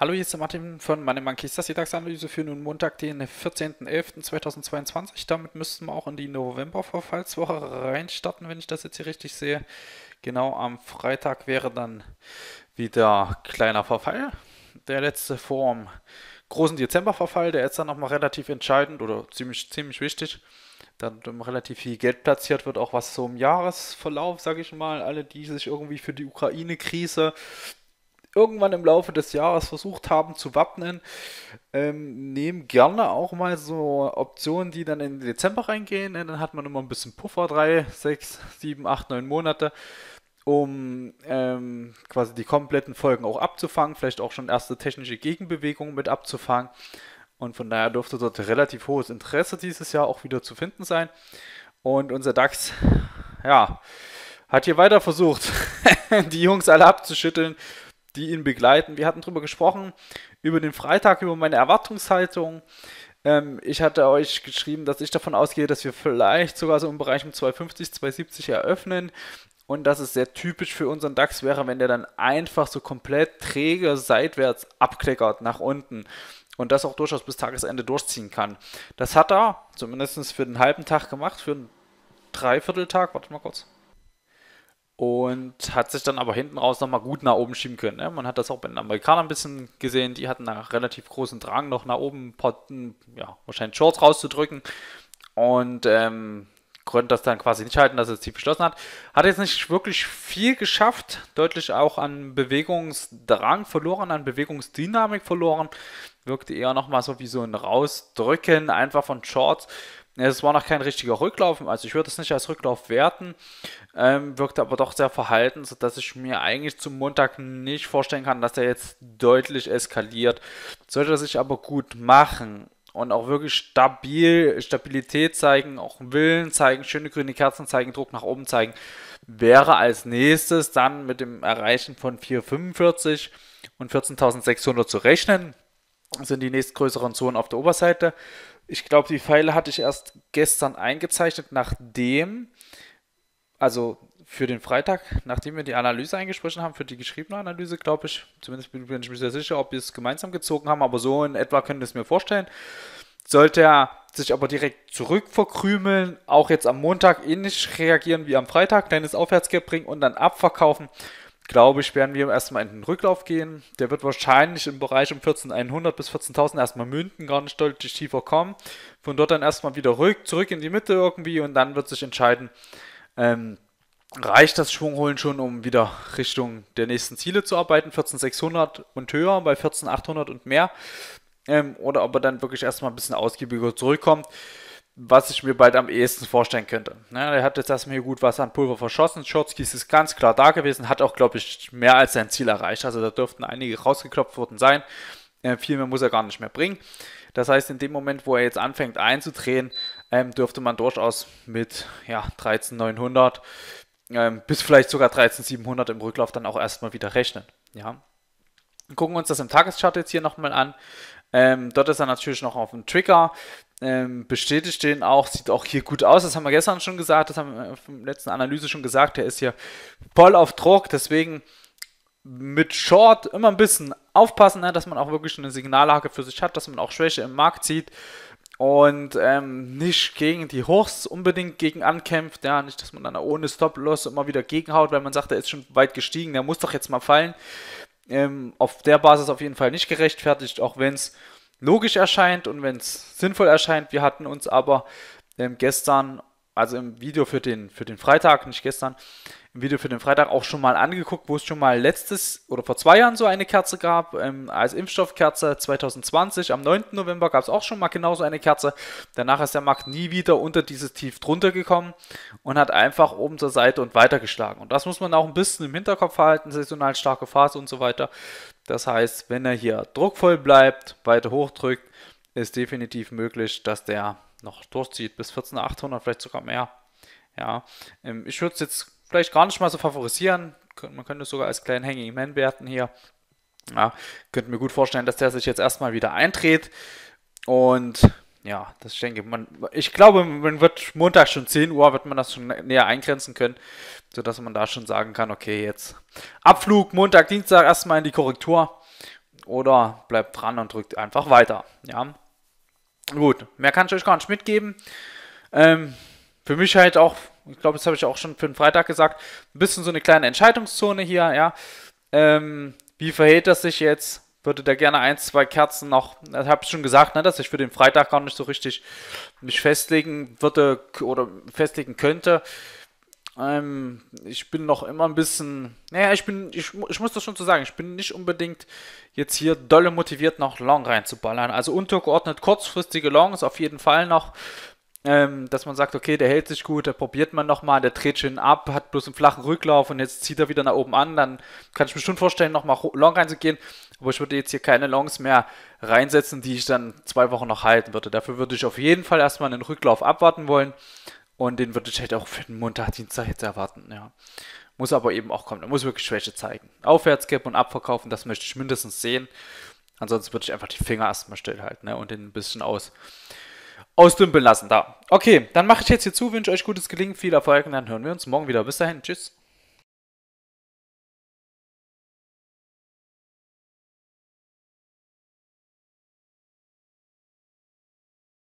Hallo, hier ist der Martin von Money Monkeys. Das ist die DAX-Analyse für nun Montag, den 14.11.2022. Damit müssten wir auch in die November-Verfallswoche reinstarten, wenn ich das jetzt hier richtig sehe. Genau am Freitag wäre dann wieder kleiner Verfall. Der letzte Form großen Dezemberverfall, der ist dann nochmal relativ entscheidend oder ziemlich, ziemlich wichtig dann relativ viel Geld platziert wird, auch was so im Jahresverlauf, sage ich mal, alle, die sich irgendwie für die Ukraine-Krise irgendwann im Laufe des Jahres versucht haben zu wappnen, ähm, nehmen gerne auch mal so Optionen, die dann in den Dezember reingehen. Und ne? dann hat man immer ein bisschen Puffer, drei, sechs, sieben, acht, neun Monate, um ähm, quasi die kompletten Folgen auch abzufangen, vielleicht auch schon erste technische Gegenbewegungen mit abzufangen. Und von daher dürfte dort relativ hohes Interesse dieses Jahr auch wieder zu finden sein. Und unser DAX, ja, hat hier weiter versucht, die Jungs alle abzuschütteln, die ihn begleiten. Wir hatten darüber gesprochen, über den Freitag, über meine Erwartungshaltung. Ähm, ich hatte euch geschrieben, dass ich davon ausgehe, dass wir vielleicht sogar so im Bereich um 250, 270 eröffnen. Und dass es sehr typisch für unseren DAX wäre, wenn der dann einfach so komplett träge seitwärts abkleckert nach unten und das auch durchaus bis Tagesende durchziehen kann. Das hat er zumindest für den halben Tag gemacht, für einen Dreivierteltag, warte mal kurz. Und hat sich dann aber hinten raus nochmal gut nach oben schieben können. Ne? Man hat das auch bei den Amerikanern ein bisschen gesehen, die hatten einen relativ großen Drang, noch nach oben, Potten, ja, wahrscheinlich Shorts rauszudrücken. Und ähm, konnte das dann quasi nicht halten, dass er das tief beschlossen hat. Hat jetzt nicht wirklich viel geschafft, deutlich auch an Bewegungsdrang verloren, an Bewegungsdynamik verloren. Wirkte eher nochmal so wie so ein Rausdrücken einfach von Shorts. Es war noch kein richtiger Rücklauf, also ich würde es nicht als Rücklauf werten, ähm, wirkte aber doch sehr verhalten, sodass ich mir eigentlich zum Montag nicht vorstellen kann, dass er jetzt deutlich eskaliert. Sollte er sich aber gut machen, und auch wirklich stabil, Stabilität zeigen, auch Willen zeigen, schöne grüne Kerzen zeigen, Druck nach oben zeigen, wäre als nächstes dann mit dem Erreichen von 445 und 14.600 zu rechnen. Das sind die nächstgrößeren Zonen auf der Oberseite. Ich glaube, die Pfeile hatte ich erst gestern eingezeichnet, nachdem, also für den Freitag, nachdem wir die Analyse eingesprochen haben, für die geschriebene Analyse, glaube ich, zumindest bin, bin ich mir sehr sicher, ob wir es gemeinsam gezogen haben, aber so in etwa können wir es mir vorstellen. Sollte er sich aber direkt zurückverkrümeln, auch jetzt am Montag ähnlich reagieren wie am Freitag, kleines Aufwärtsgap bringen und dann abverkaufen, glaube ich, werden wir erstmal in den Rücklauf gehen. Der wird wahrscheinlich im Bereich um 14.100 bis 14.000 erstmal münden, gar nicht deutlich tiefer kommen. Von dort dann erstmal wieder rück, zurück in die Mitte irgendwie und dann wird sich entscheiden, ähm, reicht das Schwungholen schon, um wieder Richtung der nächsten Ziele zu arbeiten. 14600 und höher, bei 14800 und mehr. Ähm, oder ob er dann wirklich erstmal ein bisschen ausgiebiger zurückkommt, was ich mir bald am ehesten vorstellen könnte. Ja, er hat jetzt erstmal hier gut was an Pulver verschossen. Schotzkis ist ganz klar da gewesen, hat auch, glaube ich, mehr als sein Ziel erreicht. Also da dürften einige rausgeklopft worden sein. Äh, viel mehr muss er gar nicht mehr bringen. Das heißt, in dem Moment, wo er jetzt anfängt einzudrehen, ähm, dürfte man durchaus mit ja, 13900 ähm, bis vielleicht sogar 13700 im Rücklauf dann auch erstmal wieder rechnen. Ja. Gucken wir uns das im Tageschart jetzt hier nochmal an. Ähm, dort ist er natürlich noch auf dem Trigger. Ähm, bestätigt den auch, sieht auch hier gut aus. Das haben wir gestern schon gesagt, das haben wir in der letzten Analyse schon gesagt. Der ist hier voll auf Druck, deswegen mit Short immer ein bisschen aufpassen, ne, dass man auch wirklich eine Signallage für sich hat, dass man auch Schwäche im Markt sieht und ähm, nicht gegen die Hochs unbedingt gegen ankämpft. Ja, nicht, dass man dann ohne Stop-Loss immer wieder gegenhaut, weil man sagt, er ist schon weit gestiegen, der muss doch jetzt mal fallen. Ähm, auf der Basis auf jeden Fall nicht gerechtfertigt, auch wenn es logisch erscheint und wenn es sinnvoll erscheint. Wir hatten uns aber ähm, gestern also im Video für den, für den Freitag, nicht gestern, im Video für den Freitag auch schon mal angeguckt, wo es schon mal letztes oder vor zwei Jahren so eine Kerze gab, ähm, als Impfstoffkerze 2020. Am 9. November gab es auch schon mal genauso eine Kerze. Danach ist der Markt nie wieder unter dieses Tief drunter gekommen und hat einfach oben zur Seite und weitergeschlagen. Und das muss man auch ein bisschen im Hinterkopf halten, saisonal starke Phase und so weiter. Das heißt, wenn er hier druckvoll bleibt, weiter hochdrückt, ist definitiv möglich, dass der noch durchzieht, bis 14.800, vielleicht sogar mehr. Ja, ähm, ich würde es jetzt vielleicht gar nicht mal so favorisieren. Man könnte es sogar als kleinen Hanging Man werten hier. Ja, könnte mir gut vorstellen, dass der sich jetzt erstmal wieder eintritt. Und ja, das ich denke man, ich glaube, man wird Montag schon 10 Uhr, wird man das schon näher eingrenzen können, sodass man da schon sagen kann, okay, jetzt Abflug Montag, Dienstag erstmal in die Korrektur oder bleibt dran und drückt einfach weiter. Ja, Gut, mehr kann ich euch gar nicht mitgeben. Ähm, für mich halt auch, ich glaube, das habe ich auch schon für den Freitag gesagt, ein bisschen so eine kleine Entscheidungszone hier, ja. Ähm, wie verhält das sich jetzt? Würde da gerne ein, zwei Kerzen noch, das habe ich schon gesagt, ne, dass ich für den Freitag gar nicht so richtig mich festlegen würde oder festlegen könnte. Ähm, ich bin noch immer ein bisschen, naja, ich bin, ich, ich muss das schon so sagen, ich bin nicht unbedingt jetzt hier dolle motiviert, noch Long reinzuballern. Also untergeordnet kurzfristige Longs auf jeden Fall noch, ähm, dass man sagt, okay, der hält sich gut, der probiert man nochmal, der dreht schön ab, hat bloß einen flachen Rücklauf und jetzt zieht er wieder nach oben an, dann kann ich mir schon vorstellen, nochmal long reinzugehen, aber ich würde jetzt hier keine Longs mehr reinsetzen, die ich dann zwei Wochen noch halten würde. Dafür würde ich auf jeden Fall erstmal einen Rücklauf abwarten wollen und den würde ich halt auch für den Montag, Dienstag jetzt erwarten, ja. Muss aber eben auch kommen. Er muss wirklich Schwäche zeigen. Aufwärtskippen und abverkaufen, das möchte ich mindestens sehen. Ansonsten würde ich einfach die Finger erstmal stillhalten ne, und den ein bisschen aus, ausdümpeln lassen. Da. Okay, dann mache ich jetzt hier zu, wünsche euch gutes Gelingen, viel Erfolg und dann hören wir uns morgen wieder. Bis dahin, tschüss.